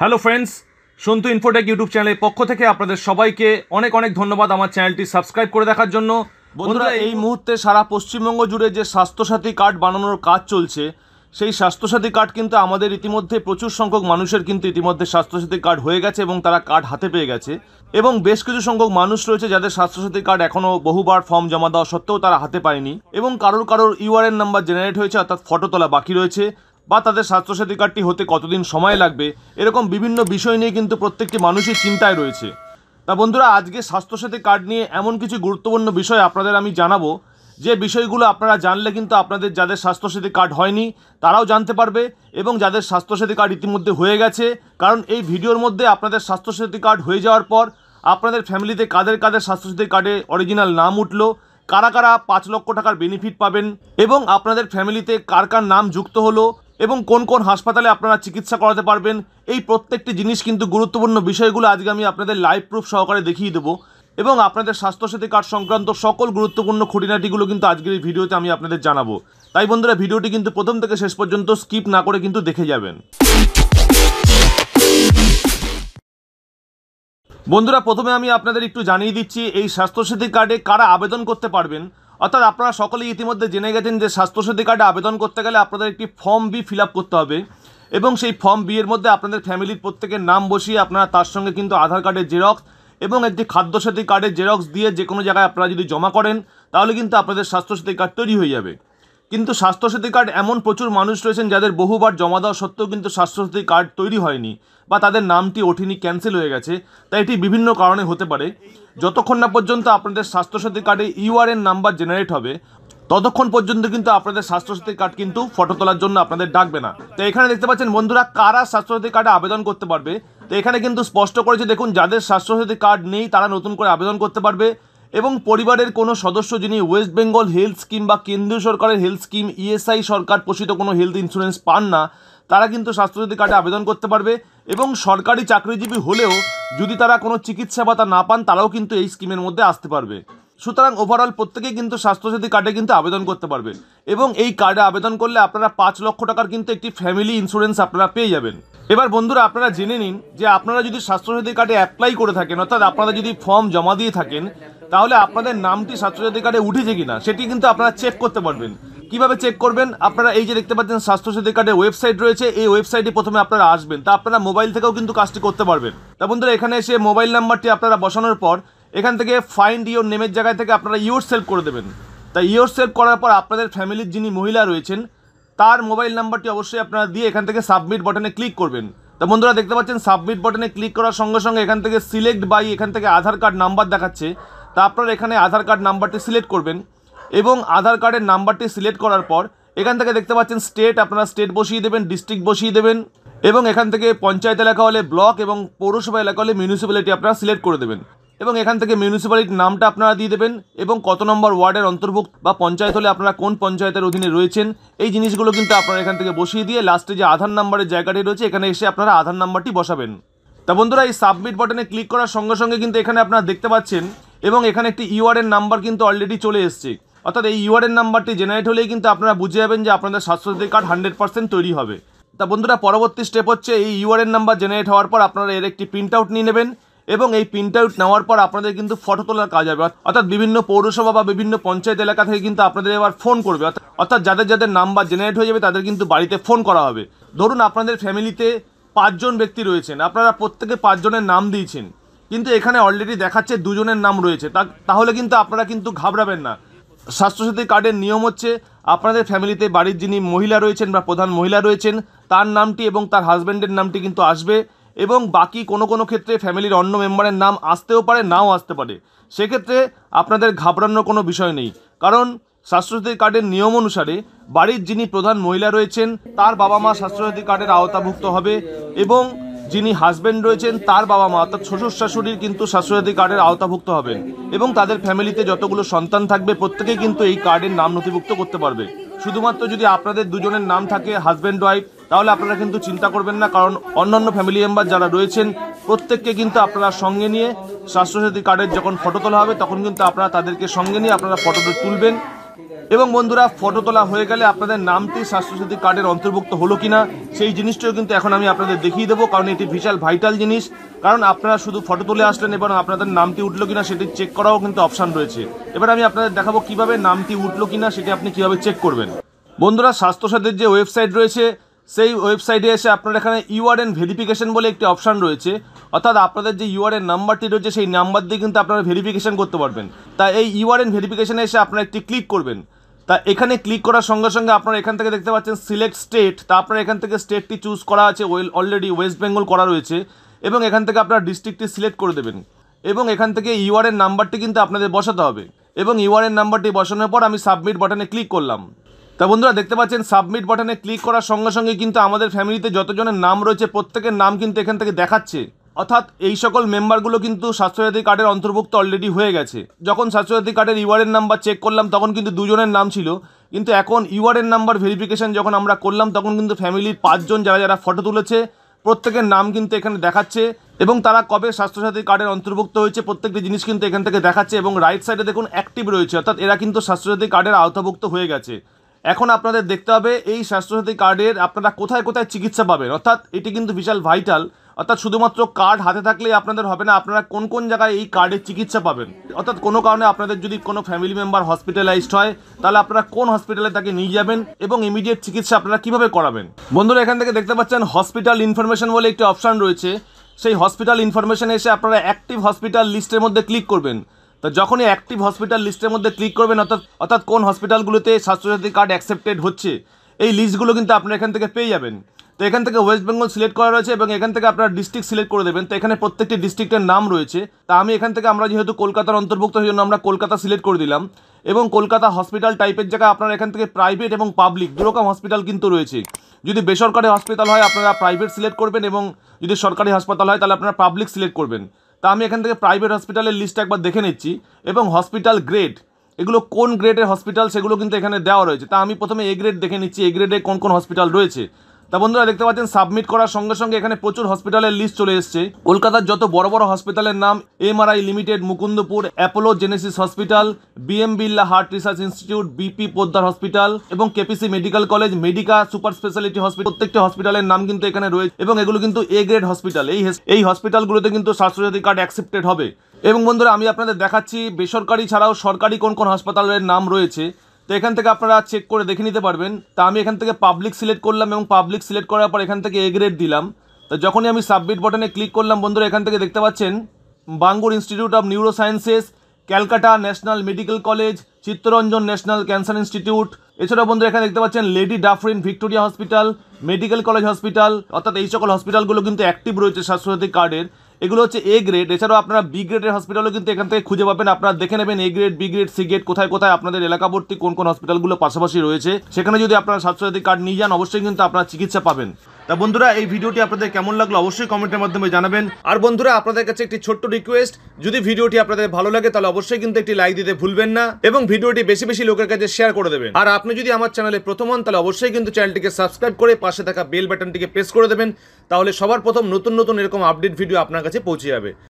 hello friends Santu Infotech YouTube চ্যানেলের পক্ষ থেকে আপনাদের সবাইকে অনেক অনেক ধন্যবাদ আমার চ্যানেলটি সাবস্ক্রাইব করে দেখার জন্য বন্ধুরা এই মুহূর্তে সারা পশ্চিমবঙ্গ জুড়ে যে স্বাস্থ্যসাথী কার্ড বানানোর কাজ চলছে সেই স্বাস্থ্যসাথী কার্ড কিন্তু আমাদের ইতিমধ্যে প্রচুর সংখ্যক মানুষের কিন্তু ইতিমধ্যে স্বাস্থ্যসাথী কার্ড হয়ে গেছে এবং তারা কার্ড হাতে পেয়ে গেছে এবং বেশ কিছু সংখ্যক মানুষ রয়েছে যাদের স্বাস্থ্যসাথী কার্ড এখনও বহুবার ফর্ম জমা দেওয়া সত্ত্বেও তারা হাতে পায়নি এবং কারোর কারোর ইউআরএন নাম্বার জেনারেট হয়েছে অর্থাৎ ফটো তোলা বাকি রয়েছে বা তাদের স্বাস্থ্যসাথী কার্ডটি হতে কতদিন সময় লাগবে এরকম বিভিন্ন বিষয় নিয়ে কিন্তু প্রত্যেকটি মানুষই চিন্তায় রয়েছে তা বন্ধুরা আজকে স্বাস্থ্যসাথী কার্ড নিয়ে এমন কিছু গুরুত্বপূর্ণ বিষয় আপনাদের আমি জানাবো যে বিষয়গুলো আপনারা জানলে কিন্তু আপনাদের যাদের স্বাস্থ্যসাথী কার্ড হয়নি তারাও জানতে পারবে এবং যাদের স্বাস্থ্যসাথী কার্ড ইতিমধ্যে হয়ে গেছে কারণ এই ভিডিওর মধ্যে আপনাদের স্বাস্থ্যসাথী কার্ড হয়ে যাওয়ার পর আপনাদের ফ্যামিলিতে কাদের কাদের স্বাস্থ্যসাথী কার্ডে অরিজিনাল নাম উঠলো কারা কারা পাঁচ লক্ষ টাকার বেনিফিট পাবেন এবং আপনাদের ফ্যামিলিতে কার কার নাম যুক্ত হলো এবং কোন কোন হাসপাতালে আপনারা চিকিৎসা করাতে পারবেন এই প্রত্যেকটি জিনিস কিন্তু গুরুত্বপূর্ণ বিষয়গুলো আজকে আমি আপনাদের লাইভ প্রুফ সহকারে দেখিয়ে দেবো এবং আপনাদের স্বাস্থ্যসাথী কার্ড সংক্রান্ত সকল গুরুত্বপূর্ণ খুঁটিনাটিগুলো কিন্তু আজকের এই ভিডিওতে আমি আপনাদের জানাবো তাই বন্ধুরা ভিডিওটি কিন্তু প্রথম থেকে শেষ পর্যন্ত স্কিপ না করে কিন্তু দেখে যাবেন বন্ধুরা প্রথমে আমি আপনাদের একটু জানিয়ে দিচ্ছি এই স্বাস্থ্যসাথী কার্ডে কারা আবেদন করতে পারবেন অর্থাৎ আপনারা সকলেই ইতিমধ্যে জেনে গেছেন যে স্বাস্থ্যসাথী কার্ডে আবেদন করতে গেলে আপনাদের একটি ফর্ম বি ফিল করতে হবে এবং সেই ফর্ম বি এর মধ্যে আপনাদের ফ্যামিলির প্রত্যেকের নাম বসিয়ে আপনারা তার সঙ্গে কিন্তু আধার কার্ডের জেরক্স এবং একটি খাদ্যসাথী কার্ডের জেরক্স দিয়ে যে কোনো জায়গায় আপনারা যদি জমা করেন তাহলে কিন্তু আপনাদের স্বাস্থ্যসাথী কার্ড তৈরি হয়ে যাবে কিন্তু স্বাস্থ্যসাথী কার্ড এমন প্রচুর মানুষ রয়েছেন যাদের বহুবার জমা দেওয়া সত্ত্বেও কিন্তু স্বাস্থ্যসাথী কার্ড তৈরি হয়নি বা তাদের নামটি ওঠেনি ক্যান্সেল হয়ে গেছে তাই এটি বিভিন্ন কারণে হতে পারে যতক্ষণ না পর্যন্ত আপনাদের স্বাস্থ্যসাথী কার্ডে ইউআরএন নাম্বার জেনারেট হবে ততক্ষণ পর্যন্ত কিন্তু আপনাদের স্বাস্থ্যসাথী কার্ড কিন্তু ফটো তোলার জন্য আপনাদের ডাকবে না তো এখানে দেখতে পাচ্ছেন বন্ধুরা কারা স্বাস্থ্যসাথী কার্ডে আবেদন করতে পারবে তো এখানে কিন্তু স্পষ্ট করেছে দেখুন যাদের স্বাস্থ্যসাথী কার্ড নেই তারা নতুন করে আবেদন করতে পারবে এবং পরিবারের কোনো সদস্য যিনি ওয়েস্ট বেঙ্গল হেলথ স্কিম বা কেন্দ্রীয় সরকারের হেলথ স্কিম ইএসআই সরকার পোষিত কোনো হেলথ ইন্স্যুরেন্স পান না তারা কিন্তু স্বাস্থ্যসাথী কার্ডে আবেদন করতে পারবে এবং সরকারি চাকরিজীবী হলেও যদি তারা কোনো চিকিৎসা তা না পান তারাও কিন্তু এই স্কিমের মধ্যে আসতে পারবে সুতরাং ওভারঅল প্রত্যেকেই কিন্তু স্বাস্থ্যসাথী কার্ডে কিন্তু আবেদন করতে পারবে এবং এই কার্ডে আবেদন করলে আপনারা পাঁচ লক্ষ টাকার কিন্তু একটি ফ্যামিলি ইন্স্যুরেন্স আপনারা পেয়ে যাবেন এবার বন্ধুরা আপনারা জেনে নিন যে আপনারা যদি স্বাস্থ্যসাথী কার্ডে অ্যাপ্লাই করে থাকেন অর্থাৎ আপনারা যদি ফর্ম জমা দিয়ে থাকেন তাহলে আপনাদের নামটি স্বাস্থ্যসাথী কার্ডে উঠেছে কিনা সেটি কিন্তু আপনারা চেক করতে পারবেন কিভাবে চেক করবেন আপনারা এই যে দেখতে পাচ্ছেন স্বাস্থ্যসাথী কার্ডের ওয়েবসাইট রয়েছে এই ওয়েবসাইটে প্রথমে আপনারা আসবেন তা আপনারা মোবাইল থেকেও কিন্তু কাজটি করতে পারবেন তা বন্ধুরা এখানে এসে মোবাইল নাম্বারটি আপনারা বসানোর পর এখান থেকে ফাইন্ড ইয়োর নেমের জায়গায় থেকে আপনারা ইওর সেলফ করে দেবেন তা ইয়োর সেলফ করার পর আপনাদের ফ্যামিলির যিনি মহিলা রয়েছেন তার মোবাইল নাম্বারটি অবশ্যই আপনারা দিয়ে এখান থেকে সাবমিট বাটনে ক্লিক করবেন তা বন্ধুরা দেখতে পাচ্ছেন সাবমিট বাটনে ক্লিক করার সঙ্গে সঙ্গে এখান থেকে সিলেক্ট বাই এখান থেকে আধার কার্ড নাম্বার দেখাচ্ছে তা আপনার এখানে আধার কার্ড নাম্বারটি সিলেক্ট করবেন এবং আধার কার্ডের নাম্বারটি সিলেক্ট করার পর এখান থেকে দেখতে পাচ্ছেন স্টেট আপনারা স্টেট বসিয়ে দেবেন ডিস্ট্রিক্ট বসিয়ে দেবেন এবং এখান থেকে পঞ্চায়েত এলাকা হলে ব্লক এবং পৌরসভা এলাকা হলে মিউনিসিপ্যালিটি আপনারা সিলেক্ট করে দেবেন এবং এখান থেকে মিউনিসিপ্যালিটির নামটা আপনারা দিয়ে দেবেন এবং কত নম্বর ওয়ার্ডের অন্তর্ভুক্ত বা পঞ্চায়েত হলে আপনারা কোন পঞ্চায়েতের অধীনে রয়েছেন এই জিনিসগুলো কিন্তু আপনারা এখান থেকে বসিয়ে দিয়ে লাস্টে যে আধার নাম্বারের জায়গাটি রয়েছে এখানে এসে আপনারা আধার নাম্বারটি বসাবেন তা বন্ধুরা এই সাবমিট বাটনে ক্লিক করার সঙ্গে সঙ্গে কিন্তু এখানে আপনারা দেখতে পাচ্ছেন এবং এখানে একটি ইউআরএন নাম্বার কিন্তু অলরেডি চলে এসছে অর্থাৎ এই ইউআরএন নাম্বারটি জেনারেট হলেই কিন্তু আপনারা বুঝে যাবেন যে আপনাদের স্বাস্থ্যসাথী কার্ড হান্ড্রেড পার্সেন্ট তৈরি হবে তা বন্ধুরা পরবর্তী স্টেপ হচ্ছে এই ইউআরএন নাম্বার জেনারেট হওয়ার পর আপনারা এর একটি প্রিন্ট আউট নিয়ে নেবেন এবং এই প্রিন্ট আউট নেওয়ার পর আপনাদের কিন্তু ফটো তোলার কাজ হবে অর্থাৎ বিভিন্ন পৌরসভা বা বিভিন্ন পঞ্চায়েত এলাকা থেকে কিন্তু আপনাদের এবার ফোন করবে অর্থাৎ যাদের যাদের নাম্বার জেনারেট হয়ে যাবে তাদের কিন্তু বাড়িতে ফোন করা হবে ধরুন আপনাদের ফ্যামিলিতে পাঁচজন ব্যক্তি রয়েছেন আপনারা প্রত্যেকে পাঁচজনের নাম দিয়েছেন কিন্তু এখানে অলরেডি দেখাচ্ছে দুজনের নাম রয়েছে তাহলে কিন্তু আপনারা কিন্তু ঘাবড়াবেন না স্বাস্থ্যসাথী কার্ডের নিয়ম হচ্ছে আপনাদের ফ্যামিলিতে বাড়ির যিনি মহিলা রয়েছেন বা প্রধান মহিলা রয়েছেন তার নামটি এবং তার হাজব্যান্ডের নামটি কিন্তু আসবে এবং বাকি কোনো কোনো ক্ষেত্রে ফ্যামিলির অন্য মেম্বারের নাম আসতেও পারে নাও আসতে পারে সেক্ষেত্রে আপনাদের ঘাবড়ানোর কোনো বিষয় নেই কারণ স্বাস্থ্যসাথী কার্ডের নিয়ম অনুসারে বাড়ির যিনি প্রধান মহিলা রয়েছেন তার বাবা মা স্বাস্থ্যসাথী কার্ডের আওতাভুক্ত হবে এবং যিনি হাজব্যান্ড রয়েছেন তার বাবা মা অর্থাৎ শ্বশুর শাশুড়ির কিন্তু স্বাস্থ্যসাথী কার্ডের আওতাভুক্ত হবেন এবং তাদের ফ্যামিলিতে যতগুলো সন্তান থাকবে প্রত্যেকেই কিন্তু এই কার্ডের নাম নথিভুক্ত করতে পারবে শুধুমাত্র যদি আপনাদের দুজনের নাম থাকে হাজব্যান্ড ওয়াইফ তাহলে আপনারা কিন্তু চিন্তা করবেন না কারণ অন্যান্য ফ্যামিলি মেম্বার যারা রয়েছেন প্রত্যেককে কিন্তু আপনারা সঙ্গে নিয়ে স্বাস্থ্যসাথী কার্ডের যখন ফটো তোলা হবে তখন কিন্তু আপনারা তাদেরকে সঙ্গে নিয়ে আপনারা ফটোটা তুলবেন এবং বন্ধুরা ফটো তোলা হয়ে গেলে আপনাদের নামটি স্বাস্থ্যসাথী কার্ডের অন্তর্ভুক্ত হলো কিনা সেই জিনিসটিও কিন্তু এখন আমি আপনাদের দেখিয়ে দেবো কারণ এটি বিশাল ভাইটাল জিনিস কারণ আপনারা শুধু ফটো তুলে আসলেন এবং আপনাদের নামটি উঠলো কিনা সেটি চেক করাও কিন্তু অপশান রয়েছে এবার আমি আপনাদের দেখাবো কিভাবে নামটি উঠলো কিনা সেটি আপনি কিভাবে চেক করবেন বন্ধুরা স্বাস্থ্যসাথীর যে ওয়েবসাইট রয়েছে সেই ওয়েবসাইটে এসে আপনার এখানে ইউআরএন ভেরিফিকেশন বলে একটি অপশান রয়েছে অর্থাৎ আপনাদের যে ইউআরএন নাম্বারটি রয়েছে সেই নাম্বার দিয়ে কিন্তু আপনারা ভেরিফিকেশন করতে পারবেন তাই এই ইউআরএন ভেরিফিকেশানে এসে আপনারা একটি ক্লিক করবেন তা এখানে ক্লিক করার সঙ্গে সঙ্গে আপনারা এখান থেকে দেখতে পাচ্ছেন সিলেক্ট স্টেট তা আপনার এখান থেকে স্টেটটি চুজ করা আছে ওয়েল অলরেডি ওয়েস্ট বেঙ্গল করা রয়েছে এবং এখান থেকে আপনার ডিস্ট্রিক্টটি সিলেক্ট করে দেবেন এবং এখান থেকে ইউআরএন নাম্বারটি কিন্তু আপনাদের বসাতে হবে এবং ইউআরএন নাম্বারটি বসানোর পর আমি সাবমিট বাটনে ক্লিক করলাম তা বন্ধুরা দেখতে পাচ্ছেন সাবমিট বাটনে ক্লিক করার সঙ্গে সঙ্গে কিন্তু আমাদের ফ্যামিলিতে যতজনের নাম রয়েছে প্রত্যেকের নাম কিন্তু এখান থেকে দেখাচ্ছে অর্থাৎ এই সকল মেম্বারগুলো কিন্তু স্বাস্থ্যসাথী কার্ডের অন্তর্ভুক্ত অলরেডি হয়ে গেছে যখন স্বাস্থ্যসাথী কার্ডের ইউআরএন নাম্বার চেক করলাম তখন কিন্তু দুজনের নাম ছিল কিন্তু এখন ইউআরএন নাম্বার ভেরিফিকেশান যখন আমরা করলাম তখন কিন্তু ফ্যামিলির পাঁচজন যারা যারা ফটো তুলেছে প্রত্যেকের নাম কিন্তু এখানে দেখাচ্ছে এবং তারা কবে স্বাস্থ্যসাথী কার্ডের অন্তর্ভুক্ত হয়েছে প্রত্যেকটি জিনিস কিন্তু এখান থেকে দেখাচ্ছে এবং রাইট সাইডে দেখুন অ্যাক্টিভ রয়েছে অর্থাৎ এরা কিন্তু স্বাস্থ্যসাথী কার্ডের আওতাভুক্ত হয়ে গেছে এখন আপনাদের দেখতে হবে এই স্বাস্থ্যসাথী কার্ডের আপনারা কোথায় কোথায় চিকিৎসা পাবেন অর্থাৎ এটি কিন্তু বিশাল ভাইটাল অর্থাৎ শুধুমাত্র কার্ড হাতে থাকলে আপনাদের হবে না আপনারা কোন কোন জায়গায় এই কার্ডের চিকিৎসা পাবেন অর্থাৎ কোনো কারণে আপনাদের যদি কোনো ফ্যামিলি মেম্বার হসপিটালাইজড হয় তাহলে আপনারা কোন হসপিটালে তাকে নিয়ে যাবেন এবং ইমিডিয়েট চিকিৎসা আপনারা কিভাবে করাবেন বন্ধুরা এখান থেকে দেখতে পাচ্ছেন হসপিটাল ইনফরমেশন বলে একটি অপশান রয়েছে সেই হসপিটাল ইনফরমেশন এসে আপনারা অ্যাক্টিভ হসপিটাল লিস্টের মধ্যে ক্লিক করবেন তো যখনই অ্যাক্টিভ হসপিটাল লিস্টের মধ্যে ক্লিক করবেন অর্থাৎ অর্থাৎ কোন হসপিটালগুলোতে স্বাস্থ্যসাথী কার্ড অ্যাকসেপ্টেড হচ্ছে এই লিস্টগুলো কিন্তু আপনারা এখান থেকে পেয়ে যাবেন তো এখান থেকে ওয়েস্ট বেঙ্গল সিলেক্ট করা রয়েছে এবং এখান থেকে আপনারা ডিস্ট্রিক্ট সিলেক্ট করে দেবেন তো এখানে প্রত্যেকটি ডিস্ট্রিক্টের নাম রয়েছে তা আমি এখান থেকে আমরা যেহেতু কলকাতার অন্তর্ভুক্ত হয়ে জন্য আমরা কলকাতা সিলেক্ট করে দিলাম এবং কলকাতা হসপিটাল টাইপের জায়গায় আপনারা এখান থেকে প্রাইভেট এবং পাবলিক দুরকম হসপিটাল কিন্তু রয়েছে যদি বেসরকারি হসপিটাল হয় আপনারা প্রাইভেট সিলেক্ট করবেন এবং যদি সরকারি হাসপাতাল হয় তাহলে আপনারা পাবলিক সিলেক্ট করবেন তা আমি এখান থেকে প্রাইভেট হসপিটালের লিস্ট একবার দেখে নিচ্ছি এবং হসপিটাল গ্রেড এগুলো কোন গ্রেডের হসপিটাল সেগুলো কিন্তু এখানে দেওয়া রয়েছে তা আমি প্রথমে এ গ্রেড দেখে নিচ্ছি এ গ্রেডে কোন কোন হসপিটাল রয়েছে তা বন্ধুরা দেখতে পাচ্ছেন সাবমিট করার সঙ্গে সঙ্গে এখানে প্রচুর হসপিটালের লিস্ট চলে এসছে কলকাতার যত বড় বড় হসপিটালের নাম MRI limited Mukundapur Apollo Genesis hospital B M Birla heart research institute B P Poddar hospital এবং KPC medical college Medica super speciality hospital প্রত্যেকটি হসপিটালের নাম কিন্তু এখানে রয়েছে এবং এগুলো কিন্তু এ গ্রেড হসপিটাল এই এই হসপিটালগুলোতে কিন্তু স্বাস্থ্যসাথী কার্ড অ্যাকসেপ্টেড হবে এবং বন্ধুরা আমি আপনাদের দেখাচ্ছি বেসরকারি ছাড়াও সরকারি কোন কোন হাসপাতালের নাম রয়েছে তো এখান থেকে আপনারা চেক করে দেখে নিতে পারবেন তা আমি এখান থেকে পাবলিক সিলেক্ট করলাম এবং পাবলিক সিলেক্ট করার পর এখান থেকে এ গ্রেড দিলাম তো যখনই আমি সাবমিট বটনে ক্লিক করলাম বন্ধুরা এখান থেকে দেখতে পাচ্ছেন Bangur institute of neurosciences Calcutta national medical college Chittaranjan national cancer institute এছাড়াও বন্ধুরা এখানে দেখতে পাচ্ছেন lady Dufferin Victoria hospital medical college hospital অর্থাৎ এই সকল হসপিটালগুলো কিন্তু অ্যাক্টিভ রয়েছে স্বাস্থ্যসাথী কার্ডের এগুলো হচ্ছে এ গ্রেড এছাড়াও আপনারা বি গ্রেডের হসপিটালও কিন্তু এখান থেকে খুঁজে পাবেন আপনারা দেখে নেবেন A grade B grade C grade কোথায় কোথায় আপনাদের এলাকাবর্তী কোন কোন হসপিটালগুলো পাশাপাশি রয়েছে সেখানে যদি আপনারা স্বাস্থ্যসাথী কার্ড নিয়ে যান অবশ্যই কিন্তু আপনারা চিকিৎসা পাবেন তা বন্ধুরা এই ভিডিওটি আপনাদের কেমন লাগলো অবশ্যই কমেন্টের মাধ্যমে জানাবেন আর বন্ধুরা আপনাদের কাছে একটি ছোট্ট রিকোয়েস্ট যদি ভিডিওটি আপনাদের ভালো লাগে তাহলে অবশ্যই কিন্তু একটি লাইক দিতে ভুলবেন না এবং ভিডিওটি বেশি বেশি লোকের কাছে শেয়ার করে দেবেন আর আপনি যদি আমার চ্যানেলে প্রথম হন তাহলে অবশ্যই কিন্তু চ্যানেলটিকে সাবস্ক্রাইব করে পাশে থাকা বেল বাটনটিকে প্রেস করে দেবেন তাহলে সবার প্রথম নতুন নতুন এরকম আপডেট ভিডিও আপনার কাছে পৌঁছে যাবে